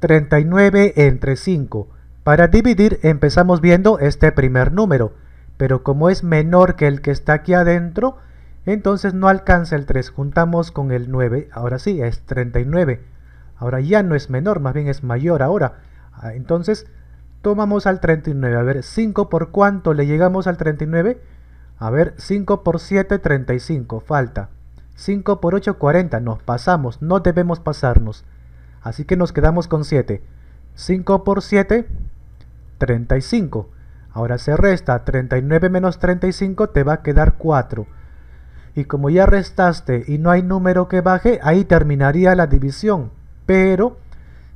39 entre 5. Para dividir empezamos viendo este primer número, pero como es menor que el que está aquí adentro, entonces no alcanza el 3. Juntamos con el 9, ahora sí, es 39. Ahora ya no es menor, más bien es mayor ahora. Ah, entonces tomamos al 39, a ver, 5 por cuánto le llegamos al 39. A ver, 5 por 7, 35, falta. 5 por 8, 40, nos pasamos, no debemos pasarnos. Así que nos quedamos con 7. 5 por 7, 35. Ahora se resta 39 menos 35 te va a quedar 4. Y como ya restaste y no hay número que baje, ahí terminaría la división. Pero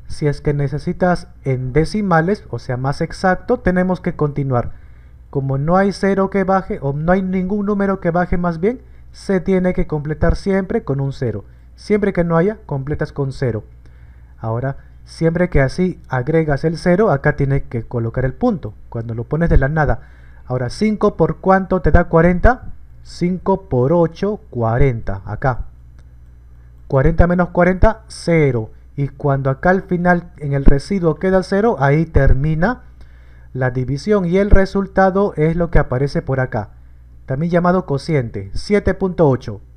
si es que necesitas en decimales, o sea más exacto, tenemos que continuar. Como no hay cero que baje, o no hay ningún número que baje más bien, se tiene que completar siempre con un cero. Siempre que no haya, completas con cero. Ahora, siempre que así agregas el 0, acá tienes que colocar el punto, cuando lo pones de la nada. Ahora, 5 por cuánto te da 40? 5 por 8, 40, acá. 40 menos 40, 0. Y cuando acá al final en el residuo queda 0, ahí termina la división y el resultado es lo que aparece por acá. También llamado cociente, 7.8.